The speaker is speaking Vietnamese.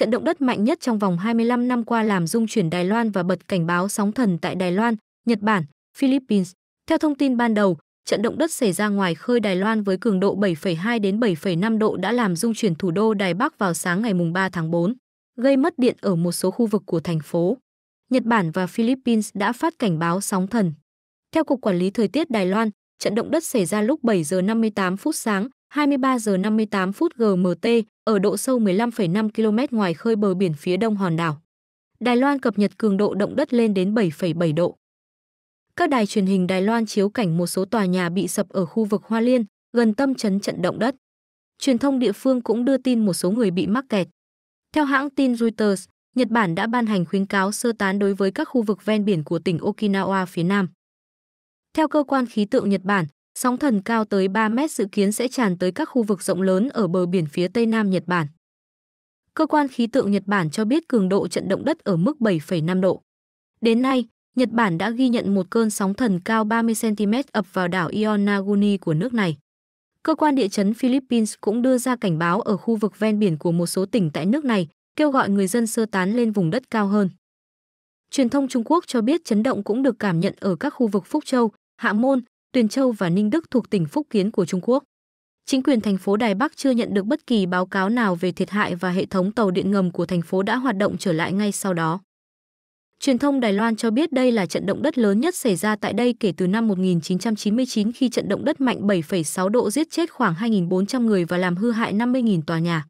trận động đất mạnh nhất trong vòng 25 năm qua làm rung chuyển Đài Loan và bật cảnh báo sóng thần tại Đài Loan, Nhật Bản, Philippines. Theo thông tin ban đầu, trận động đất xảy ra ngoài khơi Đài Loan với cường độ 7,2 đến 7,5 độ đã làm rung chuyển thủ đô Đài Bắc vào sáng ngày 3 tháng 4, gây mất điện ở một số khu vực của thành phố. Nhật Bản và Philippines đã phát cảnh báo sóng thần. Theo Cục Quản lý Thời tiết Đài Loan, trận động đất xảy ra lúc 7 giờ 58 phút sáng, 23 giờ 58 phút GMT ở độ sâu 15,5 km ngoài khơi bờ biển phía đông hòn đảo. Đài Loan cập nhật cường độ động đất lên đến 7,7 độ. Các đài truyền hình Đài Loan chiếu cảnh một số tòa nhà bị sập ở khu vực Hoa Liên, gần tâm chấn trận động đất. Truyền thông địa phương cũng đưa tin một số người bị mắc kẹt. Theo hãng tin Reuters, Nhật Bản đã ban hành khuyến cáo sơ tán đối với các khu vực ven biển của tỉnh Okinawa phía Nam. Theo cơ quan khí tượng Nhật Bản, Sóng thần cao tới 3 mét dự kiến sẽ tràn tới các khu vực rộng lớn ở bờ biển phía tây nam Nhật Bản. Cơ quan khí tượng Nhật Bản cho biết cường độ trận động đất ở mức 7,5 độ. Đến nay, Nhật Bản đã ghi nhận một cơn sóng thần cao 30 cm ập vào đảo Ionaguni của nước này. Cơ quan địa chấn Philippines cũng đưa ra cảnh báo ở khu vực ven biển của một số tỉnh tại nước này, kêu gọi người dân sơ tán lên vùng đất cao hơn. Truyền thông Trung Quốc cho biết chấn động cũng được cảm nhận ở các khu vực Phúc Châu, Hạ Môn, Tuyền Châu và Ninh Đức thuộc tỉnh Phúc Kiến của Trung Quốc. Chính quyền thành phố Đài Bắc chưa nhận được bất kỳ báo cáo nào về thiệt hại và hệ thống tàu điện ngầm của thành phố đã hoạt động trở lại ngay sau đó. Truyền thông Đài Loan cho biết đây là trận động đất lớn nhất xảy ra tại đây kể từ năm 1999 khi trận động đất mạnh 7,6 độ giết chết khoảng 2.400 người và làm hư hại 50.000 tòa nhà.